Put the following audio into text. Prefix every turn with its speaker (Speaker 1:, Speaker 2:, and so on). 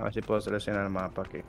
Speaker 1: A ver si puedo seleccionar el mapa aquí.